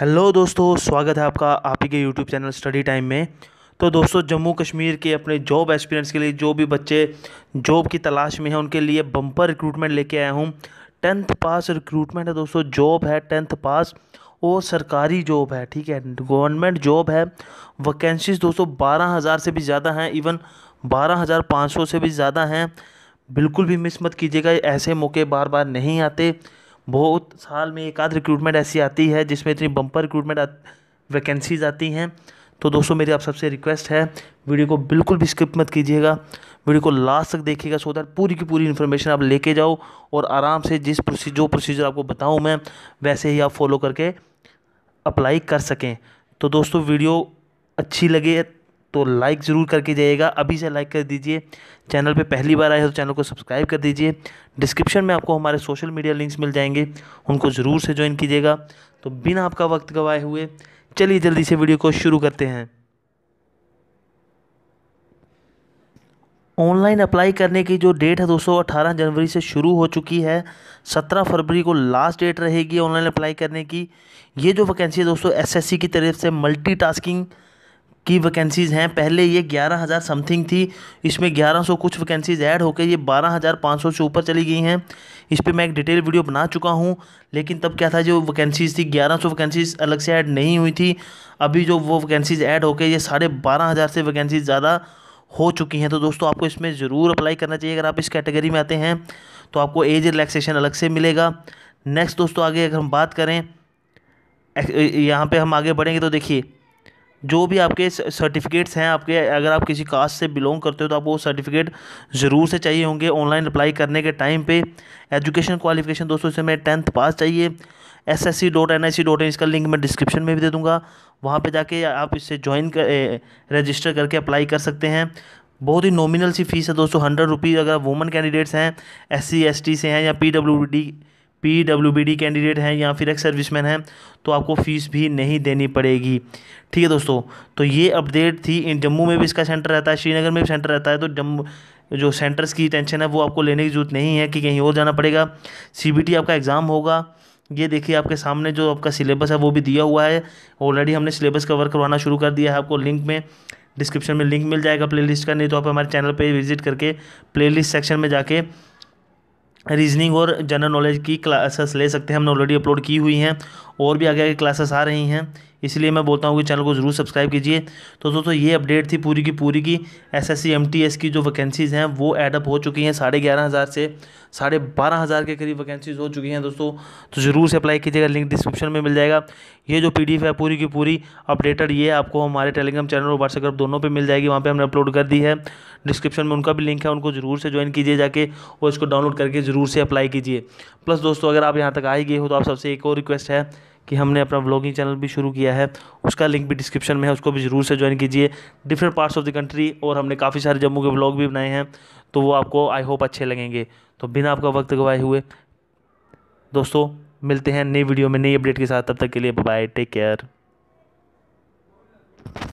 hello दोस्तों स्वागत है आपका आप ही के यूट्यूब चैनल स्टडी टाइम में तो दोस्तों जम्मू कश्मीर के अपने जॉब एक्सपीरियंस के लिए जो भी बच्चे जॉब की तलाश में हैं उनके लिए बम्पर रिक्रूटमेंट लेके आया हूँ टेंथ पास रिक्रूटमेंट है दोस्तों जॉब है टेंथ पास और सरकारी जॉब है ठीक है गवर्नमेंट जॉब है वैकेंसीज दोस्तों बारह हज़ार से भी ज़्यादा हैं इवन बारह हज़ार पाँच सौ से भी ज़्यादा हैं बिल्कुल भी मिस मत कीजिएगा ऐसे मौके बार बार नहीं आते बहुत साल में एक आध रिक्रूटमेंट ऐसी आती है जिसमें इतनी बम्पर रिक्रूटमेंट वैकेंसीज आती हैं तो दोस्तों मेरी आप सबसे रिक्वेस्ट है वीडियो को बिल्कुल भी स्किप मत कीजिएगा वीडियो को लास्ट तक देखिएगा सो दैट पूरी की पूरी इन्फॉर्मेशन आप लेके जाओ और आराम से जिस प्रोसीजर जो प्रोसीजर आपको बताऊँ मैं वैसे ही आप फॉलो करके अप्लाई कर सकें तो दोस्तों वीडियो अच्छी लगे तो लाइक ज़रूर करके जाइएगा अभी से लाइक कर दीजिए चैनल पे पहली बार आए हो तो चैनल को सब्सक्राइब कर दीजिए डिस्क्रिप्शन में आपको हमारे सोशल मीडिया लिंक्स मिल जाएंगे उनको ज़रूर से ज्वाइन कीजिएगा तो बिना आपका वक्त गवाए हुए चलिए जल्दी से वीडियो को शुरू करते हैं ऑनलाइन अप्लाई करने की जो डेट है दोस्तों अठारह जनवरी से शुरू हो चुकी है सत्रह फरवरी को लास्ट डेट रहेगी ऑनलाइन अप्लाई करने की ये जो वैकेंसी है दोस्तों एसएससी की तरफ से मल्टीटास्किंग की वैकेंसीज़ हैं पहले ये ग्यारह हज़ार समथिंग थी इसमें ग्यारह सौ कुछ वैकेंसीज़ ऐड होकर ये बारह हज़ार पाँच सौ से ऊपर चली गई हैं इस पर मैं एक डिटेल वीडियो बना चुका हूँ लेकिन तब क्या था जो वैकेंसीज़ थी ग्यारह सौ वैकेंसीज़ अलग से ऐड नहीं हुई थी अभी जो वो वैकेंसीज़ ऐड होकर ये साढ़े बारह हज़ार से वैकेंसीज़ ज़्यादा हो चुकी हैं तो दोस्तों आपको इसमें ज़रूर अप्लाई करना चाहिए अगर आप इस कैटेगरी में आते हैं तो आपको एज रिलैक्सेशन अलग से मिलेगा नेक्स्ट दोस्तों आगे अगर हम बात करें यहाँ पर हम आगे बढ़ेंगे तो देखिए जो भी आपके सर्टिफिकेट्स हैं आपके अगर आप किसी कास्ट से बिलोंग करते हो तो आप वो सर्टिफिकेट ज़रूर से चाहिए होंगे ऑनलाइन अप्लाई करने के टाइम पे एजुकेशन क्वालिफिकेशन दोस्तों इसे मैं टेंथ पास चाहिए S S C dot N I C dot in इसका लिंक मैं डिस्क्रिप्शन में भी दे दूँगा वहाँ पर जाके आप इससे ज्वाइन कर रजिस्टर करके अप्लाई कर सकते हैं बहुत ही नॉमिनल सी फीस है दोस्तों हंड्रेड रुपीज़ अगर वुमन कैंडिडेट्स हैं एस सी एस टी से हैं या P W D P W B D candidate हैं या फिर एक सर्विसमैन हैं तो आपको फ़ीस भी नहीं देनी पड़ेगी ठीक है दोस्तों तो ये अपडेट थी इन जम्मू में भी इसका सेंटर रहता है श्रीनगर में भी सेंटर रहता है तो जम्मू जो सेंटर्स की टेंशन है वो आपको लेने की ज़रूरत नहीं है कि कहीं और जाना पड़ेगा सी आपका एग्ज़ाम होगा ये देखिए आपके सामने जो आपका सिलेबस है वो भी दिया हुआ है ऑलरेडी हमने सिलेबस कवर करवाना शुरू कर दिया है आपको लिंक में डिस्क्रिप्शन में लिंक मिल जाएगा प्लेलिस्ट का नहीं तो आप हमारे चैनल पे विजिट करके प्लेलिस्ट सेक्शन में जाके रीजनिंग और जनरल नॉलेज की क्लासेस ले सकते हैं हमने ऑलरेडी अपलोड की हुई हैं और भी आगे आगे क्लासेस आ रही हैं इसलिए मैं बोलता हूँ कि चैनल को ज़रूर सब्सक्राइब कीजिए तो दोस्तों ये अपडेट थी पूरी की पूरी की एस एस की जो वैकेंसीज़ हैं वो एडअप हो चुकी हैं साढ़े ग्यारह हज़ार से साढ़े बारह हज़ार के करीब वैकेंसीज़ हो चुकी हैं दोस्तों तो ज़रूर से अप्लाई कीजिएगा लिंक डिस्क्रिप्शन में मिल जाएगा ये जो पी है पूरी की पूरी अपडेटेड ये आपको हमारे टेलीग्राम चैनल और व्हाट्सएप ग्रुप दोनों पर मिल जाएगी वहाँ पर हमने अपलोड कर दी है डिस्क्रिप्शन में उनका भी लिंक है उनको ज़रूर से ज्वाइन कीजिए जाके और इसको डाउनलोड करके ज़रूर से अप्लाई कीजिए प्लस दोस्तों अगर आप यहाँ तक आ ही गए हो तो आप सबसे एक और रिक्वेस्ट है कि हमने अपना ब्लॉगिंग चैनल भी शुरू किया है उसका लिंक भी डिस्क्रिप्शन में है उसको भी ज़रूर से ज्वाइन कीजिए different parts of the country और हमने काफ़ी सारे जम्मू के ब्लॉग भी बनाए हैं तो वो आपको आई होप अच्छे लगेंगे तो बिना आपका वक्त गवाए हुए दोस्तों मिलते हैं नई वीडियो में नई अपडेट के साथ तब तक के लिए बाय टेक केयर